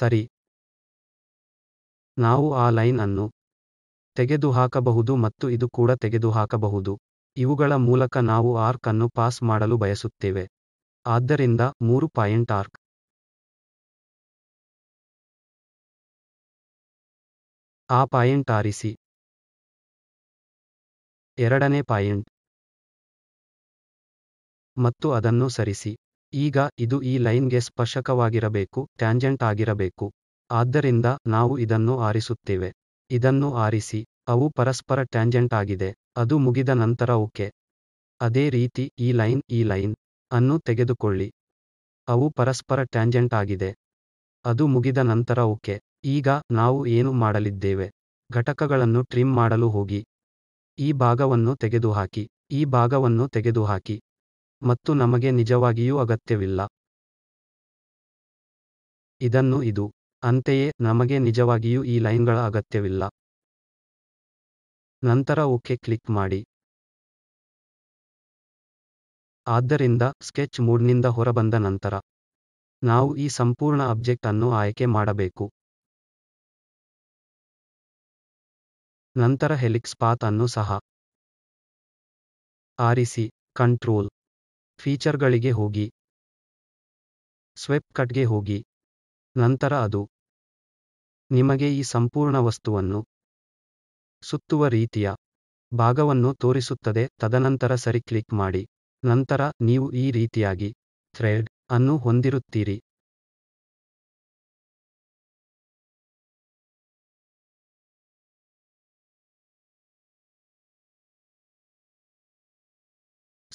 ಸರಿ ನಾವು ಆ ಲೈನ್ ಅನ್ನು ತೆಗೆದುಹಾಕಬಹುದು ಮತ್ತು ಇದು ಕೂಡ ತೆಗೆದುಹಾಕಬಹುದು ಇವುಗಳ ಮೂಲಕ ನಾವು ಆರ್ಕ್ ಅನ್ನು ಪಾಸ್ ಮಾಡಲು ಬಯಸುತ್ತೇವೆ ಆದ್ದರಿಂದ ಮೂರು ಪಾಯಿಂಟ್ ಆರ್ಕ್ ಆ ಪಾಯಿಂಟ್ ಆರಿಸಿ ಎರಡನೇ ಪಾಯಿಂಟ್ ಮತ್ತು ಅದನ್ನು ಸರಿಸಿ ಈಗ ಇದು ಈ ಲೈನ್ಗೆ ಸ್ಪರ್ಶಕವಾಗಿರಬೇಕು ಟ್ಯಾಂಜೆಂಟ್ ಆಗಿರಬೇಕು ಆದ್ದರಿಂದ ನಾವು ಇದನ್ನು ಆರಿಸುತ್ತೇವೆ ಇದನ್ನು ಆರಿಸಿ ಅವು ಪರಸ್ಪರ ಟ್ಯಾಂಜೆಂಟ್ ಆಗಿದೆ ಅದು ಮುಗಿದ ನಂತರ ಓಕೆ ಅದೇ ರೀತಿ ಈ ಲೈನ್ ಈ ಲೈನ್ ಅನ್ನು ತೆಗೆದುಕೊಳ್ಳಿ ಅವು ಪರಸ್ಪರ ಟ್ಯಾಂಜೆಂಟ್ ಆಗಿದೆ ಅದು ಮುಗಿದ ನಂತರ ಓಕೆ ಈಗ ನಾವು ಏನು ಮಾಡಲಿದ್ದೇವೆ ಘಟಕಗಳನ್ನು ಟ್ರಿಮ್ ಮಾಡಲು ಹೋಗಿ ಈ ಭಾಗವನ್ನು ತೆಗೆದುಹಾಕಿ ಈ ಭಾಗವನ್ನು ತೆಗೆದುಹಾಕಿ ಮತ್ತು ನಮಗೆ ನಿಜವಾಗಿಯೂ ಅಗತ್ಯವಿಲ್ಲ ಇದನ್ನು ಇದು ಅಂತೆಯೇ ನಮಗೆ ನಿಜವಾಗಿಯೂ ಈ ಲೈನ್ಗಳ ಅಗತ್ಯವಿಲ್ಲ ನಂತರ ಓಕೆ ಕ್ಲಿಕ್ ಮಾಡಿ ಆದ್ದರಿಂದ ಸ್ಕೆಚ್ ಮೂಡ್ನಿಂದ ಹೊರಬಂದ ನಂತರ ನಾವು ಈ ಸಂಪೂರ್ಣ ಅಬ್ಜೆಕ್ಟ್ ಅನ್ನು ಆಯ್ಕೆ ಮಾಡಬೇಕು ನಂತರ ಹೆಲಿಕ್ಸ್ ಪಾತ್ ಅನ್ನು ಸಹ ಆರಿಸಿ ಕಂಟ್ರೋಲ್ ಫೀಚರ್ಗಳಿಗೆ ಹೋಗಿ ಸ್ವೆಪ್ ಗೆ ಹೋಗಿ ನಂತರ ಅದು ನಿಮಗೆ ಈ ಸಂಪೂರ್ಣ ವಸ್ತುವನ್ನು ಸುತ್ತುವ ರೀತಿಯ ಭಾಗವನ್ನು ತೋರಿಸುತ್ತದೆ ತದನಂತರ ಸರಿ ಕ್ಲಿಕ್ ಮಾಡಿ ನಂತರ ನೀವು ಈ ರೀತಿಯಾಗಿ ಥ್ರೆಡ್ ಅನ್ನು ಹೊಂದಿರುತ್ತೀರಿ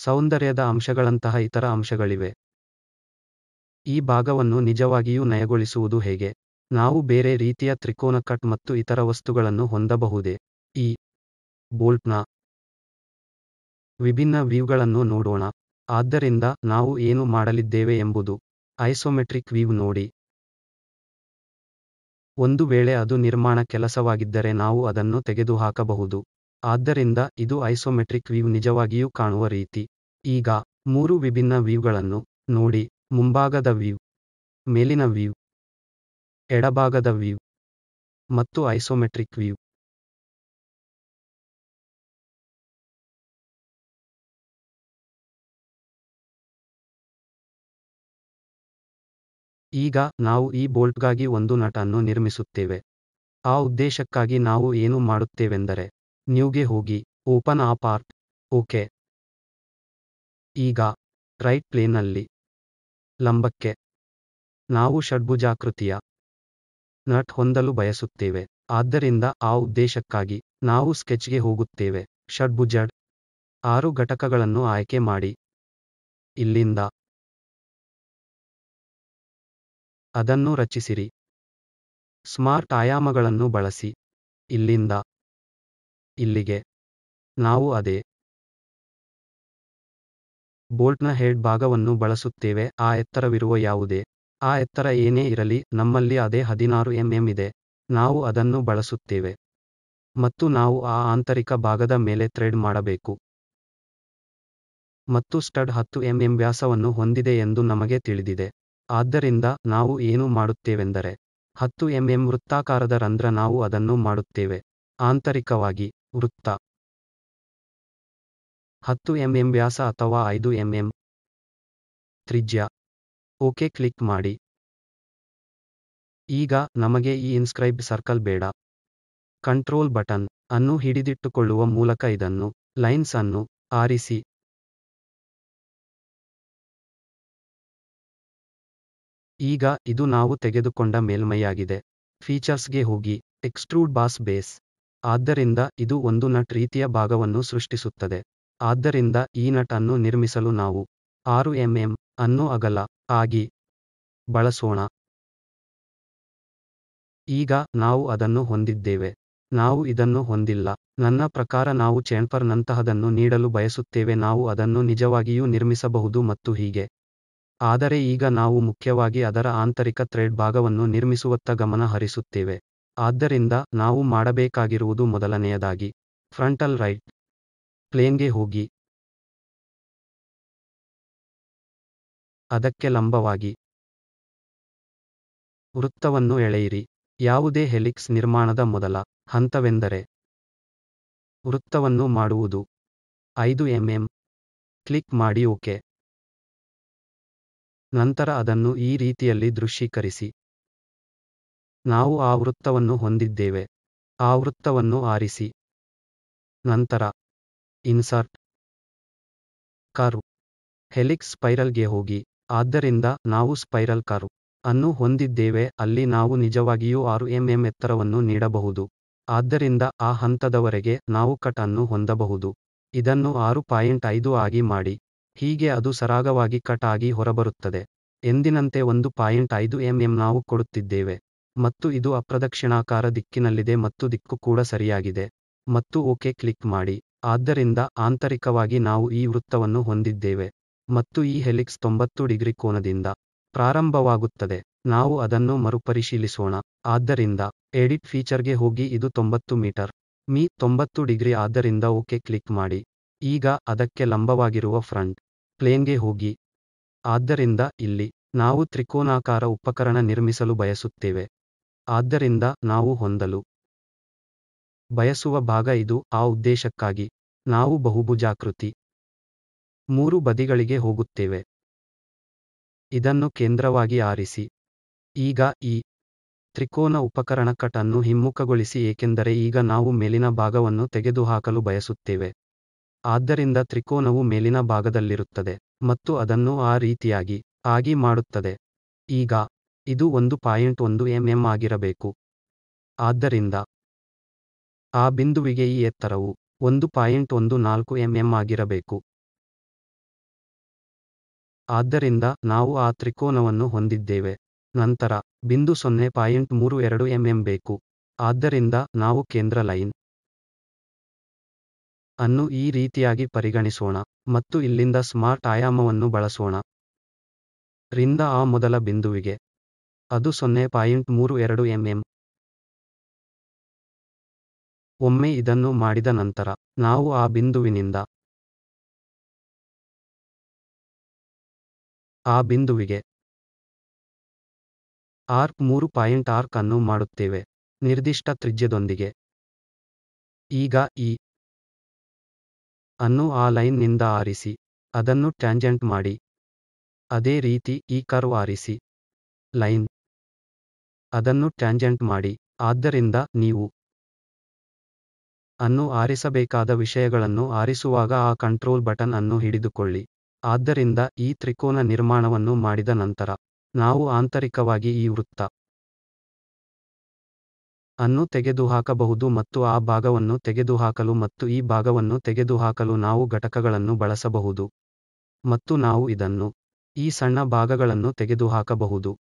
ಸೌಂದರ್ಯದ ಅಂಶಗಳಂತಹ ಇತರ ಅಂಶಗಳಿವೆ ಈ ಭಾಗವನ್ನು ನಿಜವಾಗಿಯೂ ನಯಗೊಳಿಸುವುದು ಹೇಗೆ ನಾವು ಬೇರೆ ರೀತಿಯ ತ್ರಿಕೋನ ಕಟ್ ಮತ್ತು ಇತರ ವಸ್ತುಗಳನ್ನು ಹೊಂದಬಹುದೇ ಈ ಬೋಲ್ಟ್ನ ವಿಭಿನ್ನ ವ್ಯೂಗಳನ್ನು ನೋಡೋಣ ಆದ್ದರಿಂದ ನಾವು ಏನು ಮಾಡಲಿದ್ದೇವೆ ಎಂಬುದು ಐಸೋಮೆಟ್ರಿಕ್ ವ್ಯೂ ನೋಡಿ ಒಂದು ವೇಳೆ ಅದು ನಿರ್ಮಾಣ ಕೆಲಸವಾಗಿದ್ದರೆ ನಾವು ಅದನ್ನು ತೆಗೆದುಹಾಕಬಹುದು ಆದ್ದರಿಂದ ಇದು ಐಸೋಮೆಟ್ರಿಕ್ ವ್ಯೂ ನಿಜವಾಗಿಯೂ ಕಾಣುವ ರೀತಿ ಈಗ ಮೂರು ವಿಭಿನ್ನ ವ್ಯೂಗಳನ್ನು ನೋಡಿ ಮುಂಭಾಗದ ವ್ಯೂ ಮೇಲಿನ ವ್ಯೂ ಎಡಭಾಗದ ವ್ಯೂ ಮತ್ತು ಐಸೋಮೆಟ್ರಿಕ್ ವ್ಯೂ ಈಗ ನಾವು ಈ ಬೋಲ್ಟ್ಗಾಗಿ ಒಂದು ನಟ್ ಅನ್ನು ನಿರ್ಮಿಸುತ್ತೇವೆ ಆ ಉದ್ದೇಶಕ್ಕಾಗಿ ನಾವು ಏನು ಮಾಡುತ್ತೇವೆಂದರೆ ನ್ಯೂಗೆ ಹೋಗಿ ಓಪನ್ ಆ ಪಾರ್ಟ್ ಓಕೆ ಈಗ ರೈಟ್ ಪ್ಲೇನಲ್ಲಿ ಲಂಬಕ್ಕೆ ನಾವು ಷಡ್ಭುಜಾಕೃತಿಯ ನಟ್ ಹೊಂದಲು ಬಯಸುತ್ತೇವೆ ಆದ್ದರಿಂದ ಆ ಉದ್ದೇಶಕ್ಕಾಗಿ ನಾವು ಸ್ಕೆಚ್ಗೆ ಹೋಗುತ್ತೇವೆ ಷಡ್ಭುಜಡ್ ಆರು ಘಟಕಗಳನ್ನು ಆಯ್ಕೆ ಮಾಡಿ ಇಲ್ಲಿಂದ ಅದನ್ನು ರಚಿಸಿರಿ ಸ್ಮಾರ್ಟ್ ಆಯಾಮಗಳನ್ನು ಬಳಸಿ ಇಲ್ಲಿಂದ ಇಲ್ಲಿಗೆ ನಾವು ಅದೇ ಬೋಲ್ಟ್ನ ಹೆಡ್ ಭಾಗವನ್ನು ಬಳಸುತ್ತೇವೆ ಆ ಎತ್ತರವಿರುವ ಯಾವುದೇ ಆ ಎತ್ತರ ಏನೇ ಇರಲಿ ನಮ್ಮಲ್ಲಿ ಅದೇ ಹದಿನಾರು ಎಂಎಂ ಇದೆ ನಾವು ಅದನ್ನು ಬಳಸುತ್ತೇವೆ ಮತ್ತು ನಾವು ಆ ಆಂತರಿಕ ಭಾಗದ ಮೇಲೆ ಥ್ರೆಡ್ ಮಾಡಬೇಕು ಮತ್ತು ಸ್ಟಡ್ ಹತ್ತು ಎಂಎಂ ವ್ಯಾಸವನ್ನು ಹೊಂದಿದೆ ಎಂದು ನಮಗೆ ತಿಳಿದಿದೆ ಆದ್ದರಿಂದ ನಾವು ಏನು ಮಾಡುತ್ತೇವೆಂದರೆ ಹತ್ತು ಎಂಎಂ ವೃತ್ತಾಕಾರದ ರಂಧ್ರ ನಾವು ಅದನ್ನು ಮಾಡುತ್ತೇವೆ ಆಂತರಿಕವಾಗಿ ವೃತ್ತ ಹತ್ತು ಎಂಎಂ ವ್ಯಾಸ ಅಥವಾ ಐದು ಎಂಎಂ ತ್ರಿಜ್ಯ ಓಕೆ ಕ್ಲಿಕ್ ಮಾಡಿ ಈಗ ನಮಗೆ ಈ ಇನ್ಸ್ಕ್ರೈಬ್ ಸರ್ಕಲ್ ಬೇಡ ಕಂಟ್ರೋಲ್ ಬಟನ್ ಅನ್ನು ಹಿಡಿದಿಟ್ಟುಕೊಳ್ಳುವ ಮೂಲಕ ಇದನ್ನು ಲೈನ್ಸ್ ಅನ್ನು ಆರಿಸಿ ಈಗ ಇದು ನಾವು ತೆಗೆದುಕೊಂಡ ಮೇಲ್ಮೈಯಾಗಿದೆ ಫೀಚರ್ಸ್ಗೆ ಹೋಗಿ ಎಕ್ಸ್ಟ್ರೂಡ್ ಬಾಸ್ ಬೇಸ್ ಆದ್ದರಿಂದ ಇದು ಒಂದು ನಟ್ ರೀತಿಯ ಭಾಗವನ್ನು ಸೃಷ್ಟಿಸುತ್ತದೆ ಆದ್ದರಿಂದ ಈ ನಟ್ ಅನ್ನು ನಿರ್ಮಿಸಲು ನಾವು ಆರು ಎಂ ಅನ್ನು ಅಗಲ ಆಗಿ ಬಳಸೋಣ ಈಗ ನಾವು ಅದನ್ನು ಹೊಂದಿದ್ದೇವೆ ನಾವು ಇದನ್ನು ಹೊಂದಿಲ್ಲ ನನ್ನ ಪ್ರಕಾರ ನಾವು ಚೇಂಪರ್ನಂತಹದನ್ನು ನೀಡಲು ಬಯಸುತ್ತೇವೆ ನಾವು ಅದನ್ನು ನಿಜವಾಗಿಯೂ ನಿರ್ಮಿಸಬಹುದು ಮತ್ತು ಹೀಗೆ ಆದರೆ ಈಗ ನಾವು ಮುಖ್ಯವಾಗಿ ಅದರ ಆಂತರಿಕ ಥ್ರೆಡ್ ಭಾಗವನ್ನು ನಿರ್ಮಿಸುವತ್ತ ಗಮನ ಹರಿಸುತ್ತೇವೆ ಆದ್ದರಿಂದ ನಾವು ಮಾಡಬೇಕಾಗಿರುವುದು ಮೊದಲನೆಯದಾಗಿ ಫ್ರಂಟಲ್ ರೈಟ್ ಪ್ಲೇನ್ಗೆ ಹೋಗಿ ಅದಕ್ಕೆ ಲಂಬವಾಗಿ ವೃತ್ತವನ್ನು ಎಳೆಯಿರಿ ಯಾವುದೇ ಹೆಲಿಕ್ಸ್ ನಿರ್ಮಾಣದ ಮೊದಲ ಹಂತವೆಂದರೆ ವೃತ್ತವನ್ನು ಮಾಡುವುದು ಐದು ಎಂಎಂ ಕ್ಲಿಕ್ ಮಾಡಿ ಓಕೆ ನಂತರ ಅದನ್ನು ಈ ರೀತಿಯಲ್ಲಿ ದೃಶ್ಯೀಕರಿಸಿ ನಾವು ಆ ವೃತ್ತವನ್ನು ಹೊಂದಿದ್ದೇವೆ ಆ ವೃತ್ತವನ್ನು ಆರಿಸಿ ನಂತರ ಇನ್ಸರ್ಟ್ ಕಾರು ಹೆಲಿಕ್ಸ್ ಸ್ಪೈರಲ್ಗೆ ಹೋಗಿ ಆದ್ದರಿಂದ ನಾವು ಸ್ಪೈರಲ್ ಕಾರು ಅನ್ನು ಹೊಂದಿದ್ದೇವೆ ಅಲ್ಲಿ ನಾವು ನಿಜವಾಗಿಯೂ ಆರು ಎಂ ಎತ್ತರವನ್ನು ನೀಡಬಹುದು ಆದ್ದರಿಂದ ಆ ಹಂತದವರೆಗೆ ನಾವು ಕಟ್ ಅನ್ನು ಹೊಂದಬಹುದು ಇದನ್ನು ಆರು ಪಾಯಿಂಟ್ ಐದು ಆಗಿ ಮಾಡಿ ಹೀಗೆ ಅದು ಸರಾಗವಾಗಿ ಕಟ್ ಆಗಿ ಹೊರಬರುತ್ತದೆ ಎಂದಿನಂತೆ ಒಂದು ಪಾಯಿಂಟ್ ಐದು ಎಂಎಂ ನಾವು ಕೊಡುತ್ತಿದ್ದೇವೆ ಮತ್ತು ಇದು ಅಪ್ರದಕ್ಷಿಣಾಕಾರ ದಿಕ್ಕಿನಲ್ಲಿದೆ ಮತ್ತು ದಿಕ್ಕು ಕೂಡ ಸರಿಯಾಗಿದೆ ಮತ್ತು ಓಕೆ ಕ್ಲಿಕ್ ಮಾಡಿ ಆದ್ದರಿಂದ ಆಂತರಿಕವಾಗಿ ನಾವು ಈ ವೃತ್ತವನ್ನು ಹೊಂದಿದ್ದೇವೆ ಮತ್ತು ಈ ಹೆಲಿಕ್ಸ್ ತೊಂಬತ್ತು ಡಿಗ್ರಿ ಕೋನದಿಂದ ಪ್ರಾರಂಭವಾಗುತ್ತದೆ ನಾವು ಅದನ್ನು ಮರುಪರಿಶೀಲಿಸೋಣ ಆದ್ದರಿಂದ ಎಡಿಟ್ ಫೀಚರ್ಗೆ ಹೋಗಿ ಇದು ತೊಂಬತ್ತು ಮೀಟರ್ ಮೀ ತೊಂಬತ್ತು ಡಿಗ್ರಿ ಆದ್ದರಿಂದ ಓಕೆ ಕ್ಲಿಕ್ ಮಾಡಿ ಈಗ ಅದಕ್ಕೆ ಲಂಬವಾಗಿರುವ ಫ್ರಂಟ್ ಪ್ಲೇನ್ಗೆ ಹೋಗಿ ಆದ್ದರಿಂದ ಇಲ್ಲಿ ನಾವು ತ್ರಿಕೋನಾಕಾರ ಉಪಕರಣ ನಿರ್ಮಿಸಲು ಬಯಸುತ್ತೇವೆ ಆದ್ದರಿಂದ ನಾವು ಹೊಂದಲು ಬಯಸುವ ಭಾಗ ಇದು ಆ ಉದ್ದೇಶಕ್ಕಾಗಿ ನಾವು ಬಹುಭುಜಾಕೃತಿ ಮೂರು ಬದಿಗಳಿಗೆ ಹೋಗುತ್ತೇವೆ ಇದನ್ನು ಕೇಂದ್ರವಾಗಿ ಆರಿಸಿ ಈಗ ಈ ತ್ರಿಕೋನ ಉಪಕರಣ ಕಟ್ ಅನ್ನು ಹಿಮ್ಮುಖಗೊಳಿಸಿ ಏಕೆಂದರೆ ಈಗ ನಾವು ಮೇಲಿನ ಭಾಗವನ್ನು ತೆಗೆದುಹಾಕಲು ಬಯಸುತ್ತೇವೆ ಆದ್ದರಿಂದ ತ್ರಿಕೋನವು ಮೇಲಿನ ಭಾಗದಲ್ಲಿರುತ್ತದೆ ಮತ್ತು ಅದನ್ನು ಆ ರೀತಿಯಾಗಿ ಆಗಿ ಮಾಡುತ್ತದೆ ಈಗ ಇದು ಒಂದು ಪಾಯಿಂಟ್ ಒಂದು ಎಂಎಂ ಆಗಿರಬೇಕು ಆದ್ದರಿಂದ ಆ ಬಿಂದುವಿಗೆ ಈ ಎತ್ತರವು ಒಂದು ಪಾಯಿಂಟ್ ಒಂದು ನಾಲ್ಕು ಎಂಎಂ ಆಗಿರಬೇಕು ಆದ್ದರಿಂದ ನಾವು ಆ ತ್ರಿಕೋನವನ್ನು ಹೊಂದಿದ್ದೇವೆ ನಂತರ ಬಿಂದು ಸೊನ್ನೆ ಪಾಯಿಂಟ್ ಮೂರು ಎರಡು ಎಂಎಂ ಬೇಕು ಆದ್ದರಿಂದ ನಾವು ಕೇಂದ್ರ ಲೈನ್ ಅನ್ನು ಈ ರೀತಿಯಾಗಿ ಪರಿಗಣಿಸೋಣ ಮತ್ತು ಇಲ್ಲಿಂದ ಸ್ಮಾರ್ಟ್ ಆಯಾಮವನ್ನು ಬಳಸೋಣ ರಿಂದ ಆ ಮೊದಲ ಬಿಂದುವಿಗೆ ಅದು ಸೊನ್ನೆ ಪಾಯಿಂಟ್ ಮೂರು ಎರಡು ಎಂ ಒಮ್ಮೆ ಇದನ್ನು ಮಾಡಿದ ನಂತರ ನಾವು ಆ ಬಿಂದುವಿನಿಂದ ಆ ಬಿಂದುವಿಗೆ ಆರ್ಕ್ ಮೂರು ಪಾಯಿಂಟ್ ಆರ್ಕ್ ಅನ್ನು ಮಾಡುತ್ತೇವೆ ನಿರ್ದಿಷ್ಟ ತ್ರಿಜ್ಯದೊಂದಿಗೆ ಈಗ ಈ ಅನ್ನು ಆ ಲೈನ್ನಿಂದ ಆರಿಸಿ ಅದನ್ನು ಟ್ಯಾಂಜೆಂಟ್ ಮಾಡಿ ಅದೇ ರೀತಿ ಈ ಕರ್ವ್ ಆರಿಸಿ ಲೈನ್ ಅದನ್ನು ಟ್ಯಾಂಜೆಂಟ್ ಮಾಡಿ ಆದ್ದರಿಂದ ನೀವು ಅನ್ನು ಆರಿಸಬೇಕಾದ ವಿಷಯಗಳನ್ನು ಆರಿಸುವಾಗ ಆ ಕಂಟ್ರೋಲ್ ಬಟನ್ ಅನ್ನು ಹಿಡಿದುಕೊಳ್ಳಿ ಆದ್ದರಿಂದ ಈ ತ್ರಿಕೋನ ನಿರ್ಮಾಣವನ್ನು ಮಾಡಿದ ನಂತರ ನಾವು ಆಂತರಿಕವಾಗಿ ಈ ವೃತ್ತ ಅನ್ನು ತೆಗೆದುಹಾಕಬಹುದು ಮತ್ತು ಆ ಭಾಗವನ್ನು ತೆಗೆದುಹಾಕಲು ಮತ್ತು ಈ ಭಾಗವನ್ನು ತೆಗೆದುಹಾಕಲು ನಾವು ಘಟಕಗಳನ್ನು ಬಳಸಬಹುದು ಮತ್ತು ನಾವು ಇದನ್ನು ಈ ಸಣ್ಣ ಭಾಗಗಳನ್ನು ತೆಗೆದುಹಾಕಬಹುದು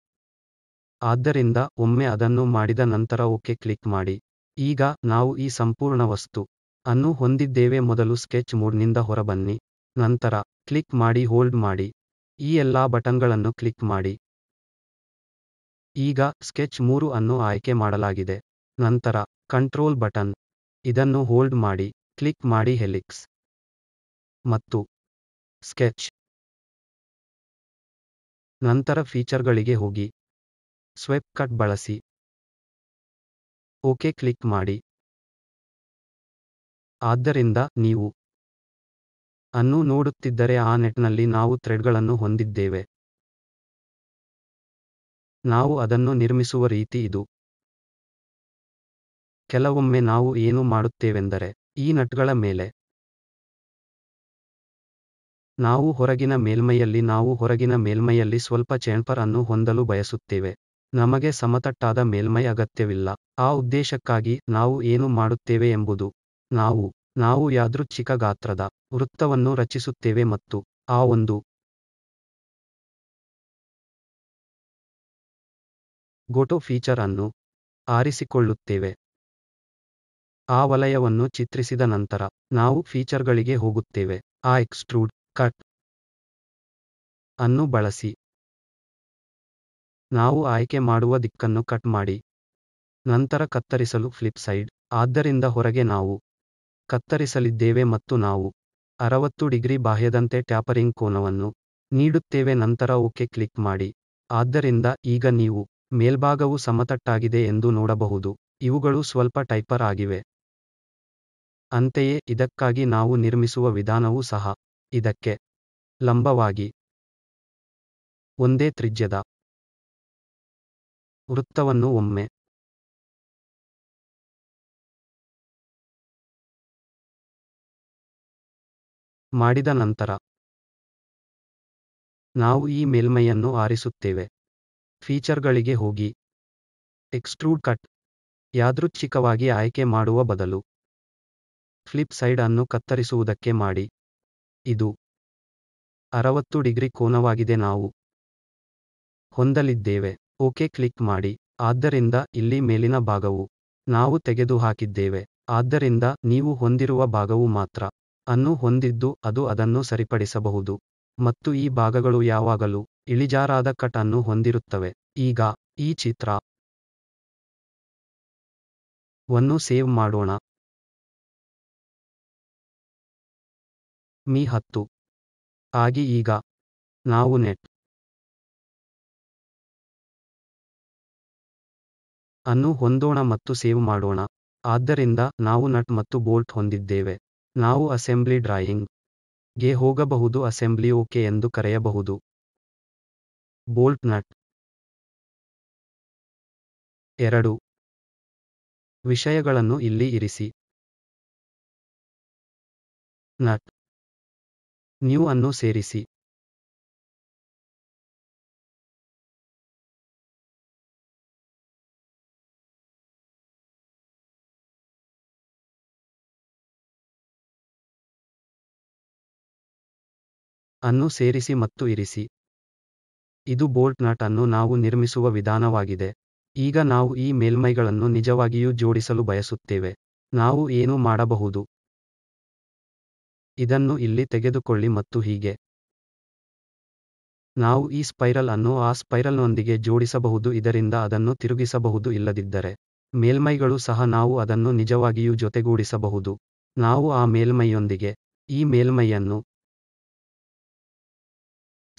ಆದ್ದರಿಂದ ಒಮ್ಮೆ ಅದನ್ನು ಮಾಡಿದ ನಂತರ ಓಕೆ ಕ್ಲಿಕ್ ಮಾಡಿ ಈಗ ನಾವು ಈ ಸಂಪೂರ್ಣ ವಸ್ತು ಅನ್ನು ಹೊಂದಿದ್ದೇವೆ ಮೊದಲು ಸ್ಕೆಚ್ ಮೂಡ್ನಿಂದ ಹೊರಬನ್ನಿ ನಂತರ ಕ್ಲಿಕ್ ಮಾಡಿ ಹೋಲ್ಡ್ ಮಾಡಿ ಈ ಎಲ್ಲಾ ಬಟನ್ಗಳನ್ನು ಕ್ಲಿಕ್ ಮಾಡಿ ಈಗ ಸ್ಕೆಚ್ ಮೂರು ಅನ್ನು ಆಯ್ಕೆ ಮಾಡಲಾಗಿದೆ ನಂತರ ಕಂಟ್ರೋಲ್ ಬಟನ್ ಇದನ್ನು ಹೋಲ್ಡ್ ಮಾಡಿ ಕ್ಲಿಕ್ ಮಾಡಿ ಹೆಲಿಕ್ಸ್ ಮತ್ತು ಸ್ಕೆಚ್ ನಂತರ ಫೀಚರ್ಗಳಿಗೆ ಹೋಗಿ ಸ್ವೆಪ್ ಕಟ್ ಬಳಸಿ ಓಕೆ ಕ್ಲಿಕ್ ಮಾಡಿ ಆದ್ದರಿಂದ ನೀವು ಅನ್ನು ನೋಡುತ್ತಿದ್ದರೆ ಆ ನೆಟ್ನಲ್ಲಿ ನಾವು ಥ್ರೆಡ್ಗಳನ್ನು ಹೊಂದಿದ್ದೇವೆ ನಾವು ಅದನ್ನು ನಿರ್ಮಿಸುವ ರೀತಿ ಇದು ಕೆಲವೊಮ್ಮೆ ನಾವು ಏನು ಮಾಡುತ್ತೇವೆಂದರೆ ಈ ನಟ್ಗಳ ಮೇಲೆ ನಾವು ಹೊರಗಿನ ಮೇಲ್ಮೈಯಲ್ಲಿ ನಾವು ಹೊರಗಿನ ಮೇಲ್ಮೈಯಲ್ಲಿ ಸ್ವಲ್ಪ ಚೇಂಪರನ್ನು ಅನ್ನು ಹೊಂದಲು ಬಯಸುತ್ತೇವೆ ನಮಗೆ ಸಮತಟ್ಟಾದ ಮೇಲ್ಮೈ ಅಗತ್ಯವಿಲ್ಲ ಆ ಉದ್ದೇಶಕ್ಕಾಗಿ ನಾವು ಏನು ಮಾಡುತ್ತೇವೆ ಎಂಬುದು ನಾವು ನಾವು ಯಾದೃಚ್ಛಿಕ ಗಾತ್ರದ ವೃತ್ತವನ್ನು ರಚಿಸುತ್ತೇವೆ ಮತ್ತು ಆ ಒಂದು ಗೋಟೋ ಫೀಚರ್ ಅನ್ನು ಆರಿಸಿಕೊಳ್ಳುತ್ತೇವೆ ಆ ವಲಯವನ್ನು ಚಿತ್ರಿಸಿದ ನಂತರ ನಾವು ಫೀಚರ್ಗಳಿಗೆ ಹೋಗುತ್ತೇವೆ ಆ ಎಕ್ಸ್ಟ್ರೂಡ್ ಕಟ್ ಅನ್ನು ಬಳಸಿ ನಾವು ಆಯ್ಕೆ ಮಾಡುವ ದಿಕ್ಕನ್ನು ಕಟ್ ಮಾಡಿ ನಂತರ ಕತ್ತರಿಸಲು ಫ್ಲಿಪ್ ಸೈಡ್ ಆದ್ದರಿಂದ ಹೊರಗೆ ನಾವು ಕತ್ತರಿಸಲಿದ್ದೇವೆ ಮತ್ತು ನಾವು ಅರವತ್ತು ಡಿಗ್ರಿ ಬಾಹ್ಯದಂತೆ ಟ್ಯಾಪರಿಂಗ್ ಕೋನವನ್ನು ನೀಡುತ್ತೇವೆ ನಂತರ ಓಕೆ ಕ್ಲಿಕ್ ಮಾಡಿ ಆದ್ದರಿಂದ ಈಗ ನೀವು ಮೇಲ್ಭಾಗವು ಸಮತಟ್ಟಾಗಿದೆ ಎಂದು ನೋಡಬಹುದು ಇವುಗಳು ಸ್ವಲ್ಪ ಟೈಪರ್ ಆಗಿವೆ ಅಂತೆಯೇ ಇದಕ್ಕಾಗಿ ನಾವು ನಿರ್ಮಿಸುವ ವಿಧಾನವೂ ಸಹ ಇದಕ್ಕೆ ಲಂಬವಾಗಿ ಒಂದೇ ತ್ರಿಜ್ಯದ ವೃತ್ತವನ್ನು ಒಮ್ಮೆ ಮಾಡಿದ ನಂತರ ನಾವು ಈ ಮೇಲ್ಮೈಯನ್ನು ಆರಿಸುತ್ತೇವೆ ಫೀಚರ್ಗಳಿಗೆ ಹೋಗಿ ಎಕ್ಸ್ಟ್ರೂಡ್ ಕಟ್ ಯಾದೃಚ್ಛಿಕವಾಗಿ ಆಯ್ಕೆ ಮಾಡುವ ಬದಲು ಫ್ಲಿಪ್ ಸೈಡ್ ಅನ್ನು ಕತ್ತರಿಸುವುದಕ್ಕೆ ಮಾಡಿ ಇದು ಅರವತ್ತು ಡಿಗ್ರಿ ಕೋನವಾಗಿದೆ ನಾವು ಹೊಂದಲಿದ್ದೇವೆ ಓಕೆ ಕ್ಲಿಕ್ ಮಾಡಿ ಆದ್ದರಿಂದ ಇಲ್ಲಿ ಮೇಲಿನ ಭಾಗವು ನಾವು ತೆಗೆದುಹಾಕಿದ್ದೇವೆ ಆದ್ದರಿಂದ ನೀವು ಹೊಂದಿರುವ ಭಾಗವು ಮಾತ್ರ ಅನ್ನು ಹೊಂದಿದ್ದು ಅದು ಅದನ್ನು ಸರಿಪಡಿಸಬಹುದು ಮತ್ತು ಈ ಭಾಗಗಳು ಯಾವಾಗಲೂ ಇಳಿಜಾರಾದ ಕಟ್ ಅನ್ನು ಹೊಂದಿರುತ್ತವೆ ಈಗ ಈ ಚಿತ್ರ ಸೇವ್ ಮಾಡೋಣ ಮೀ ಹತ್ತು ಆಗಿ ಈಗ ನಾವು ನೆಟ್ ಅನ್ನು ಹೊಂದೋಣ ಮತ್ತು ಸೇವ್ ಮಾಡೋಣ ಆದ್ದರಿಂದ ನಾವು ನಟ್ ಮತ್ತು ಬೋಲ್ಟ್ ಹೊಂದಿದ್ದೇವೆ ನಾವು ಅಸೆಂಬ್ಲಿ ಡ್ರಾಯಿಂಗ್ ಗೆ ಹೋಗಬಹುದು ಅಸೆಂಬ್ಲಿ ಓಕೆ ಎಂದು ಕರೆಯಬಹುದು ಬೋಲ್ಟ್ ನಟ್ ಎರಡು ವಿಷಯಗಳನ್ನು ಇಲ್ಲಿ ಇರಿಸಿ ನಟ್ ನ್ಯೂ ಅನ್ನು ಸೇರಿಸಿ ಅನ್ನು ಸೇರಿಸಿ ಮತ್ತು ಇರಿಸಿ ಇದು ಬೋಲ್ಟ್ ನಟ್ ಅನ್ನು ನಾವು ನಿರ್ಮಿಸುವ ವಿಧಾನವಾಗಿದೆ ಈಗ ನಾವು ಈ ಮೇಲ್ಮೈಗಳನ್ನು ನಿಜವಾಗಿಯೂ ಜೋಡಿಸಲು ಬಯಸುತ್ತೇವೆ ನಾವು ಏನು ಮಾಡಬಹುದು ಇದನ್ನು ಇಲ್ಲಿ ತೆಗೆದುಕೊಳ್ಳಿ ಮತ್ತು ಹೀಗೆ ನಾವು ಈ ಸ್ಪೈರಲ್ ಅನ್ನು ಆ ಸ್ಪೈರಲ್ನೊಂದಿಗೆ ಜೋಡಿಸಬಹುದು ಇದರಿಂದ ಅದನ್ನು ತಿರುಗಿಸಬಹುದು ಇಲ್ಲದಿದ್ದರೆ ಮೇಲ್ಮೈಗಳು ಸಹ ನಾವು ಅದನ್ನು ನಿಜವಾಗಿಯೂ ಜೊತೆಗೂಡಿಸಬಹುದು ನಾವು ಆ ಮೇಲ್ಮೈಯೊಂದಿಗೆ ಈ ಮೇಲ್ಮೈಯನ್ನು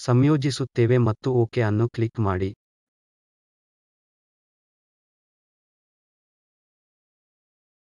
ಸಂಯೋಜಿಸುತ್ತೇವೆ ಮತ್ತು ಓಕೆ ಅನ್ನು ಕ್ಲಿಕ್ ಮಾಡಿ